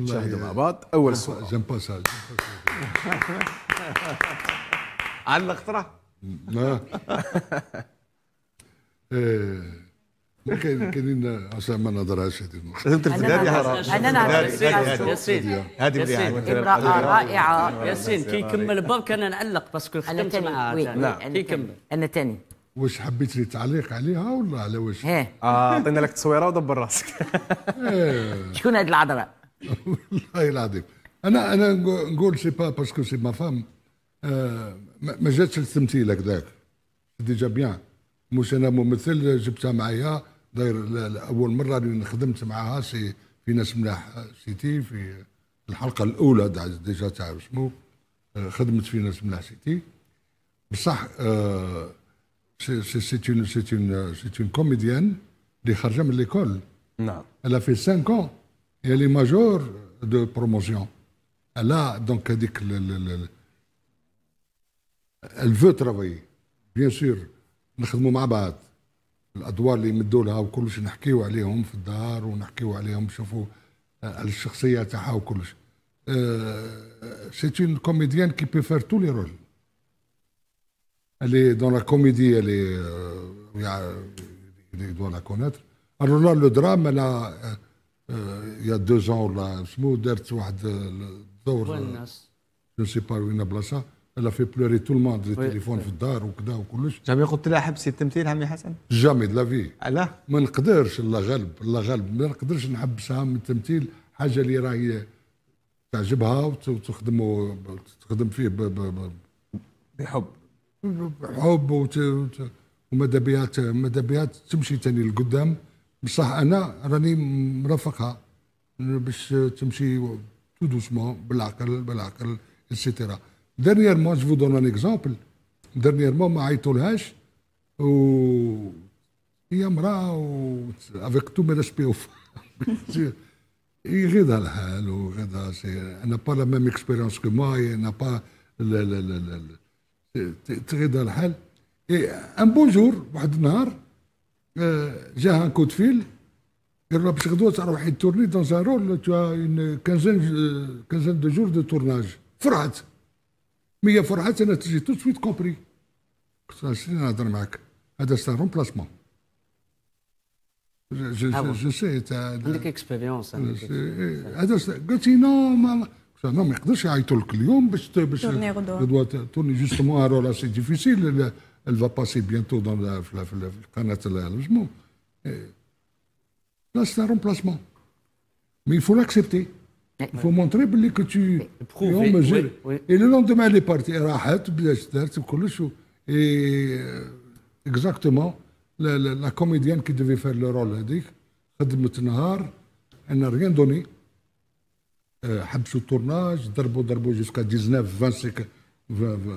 نشاهدوا مع بعض اول سؤال جيم با سا ما طرح؟ إيه. لكن لنا عشان ما نظرهاش هذه النقطه انت الفداد يا حرام انا نهضر ياسين ياسين امراه رائعه ياسين كي يكمل الباب كان نعلق باسكو خدمت معاه نعم كي يكمل انا ثاني واش حبيت لي تعليق عليها ولا على واش؟ اه عطينا لك تصويره ودبر راسك إيه. شكون هذه العذراء؟ والله العظيم انا انا نقول سي با باسكو سي ما فام ما جاتش التمثيل هكذاك ديجا بيان مش انا ممثل جبتها معايا داير اول مره اللي خدمت معاها سي في ناس ملاح سيتي في الحلقه الاولى ديجا تاع اسمه خدمت في ناس ملاح سيتي بصح سي سي سي سي كوميديان اللي خارجه من ليكول نعم الا في 5 ans elle est majeure de promotion. Elle a donc dit que le, elle veut travailler. Bien sûr, مع اللي وكلش نحكيو عليهم في الدار ونحكيو عليهم c'est une comédienne qui peut faire tous les rôles. Elle est dans la comédie, elle est, euh, doit la connaître. Alors là, le drame, elle a, euh, آه يا دو جون ولا شنو دارت واحد الدور الناس جو سي با وين بلاصه الا في بلوري تو الموند لي تليفون في الدار وكذا وكلش جامي قلت لها حبسي التمثيل عمي حسن جامي لا في علاه ما نقدرش الله غالب الله غالب ما نقدرش نحبسها من التمثيل حاجه اللي راهي تعجبها وتخدم تخدم فيه ب ب ب بحب وت... وماذا بها ماذا بها تمشي ثاني لقدام بصح انا راني مرافقها باش تمشي تو دوسمون بالعقل بالعقل اكسيتيرا ديرنييرمون جو دون ان اكزومبل ديرنييرمون ما عيطولهاش و هي امراه و افيك تو مي ريسبي اوف يغيضها الحال وغيضها انا با لا ميم اكسبيريونس كو اي انا با تغيضها الحال ان بون جور واحد النهار جاها ان كود فيل قال له باش غدوه روح تورني دون ان رول تو اون كانزين كانزين دو جور دو تورناج فرحت مي فرحت انا تجي تو سويت كومبري قلت لها شنو نهضر معاك هذا سان رومبلاسمون جو سي عندك اكسبيريونس هذا قلت لي نو ما نو ما يقدرش يعيطوا لك اليوم باش باش تورني غدوه تورني جوستومون ان رول اسي ديفيسيل elle va passer bientôt dans la, Là, c'est un remplacement. Mais il faut l'accepter. Il faut montrer que tu es en mesure. Et le lendemain, elle est partie. Et euh, exactement, la, comédienne qui devait faire le rôle, elle n'a rien donné. Elle a son tournage, jusqu'à 19, 25, 20, 20.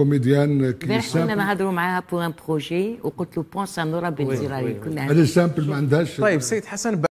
كوميديان احنا ما هضروا معاها بور ان بروجي وقلت له بونس ان نورا بنزير عليك هذا سامبل ما عندهاش طيب سيد حسن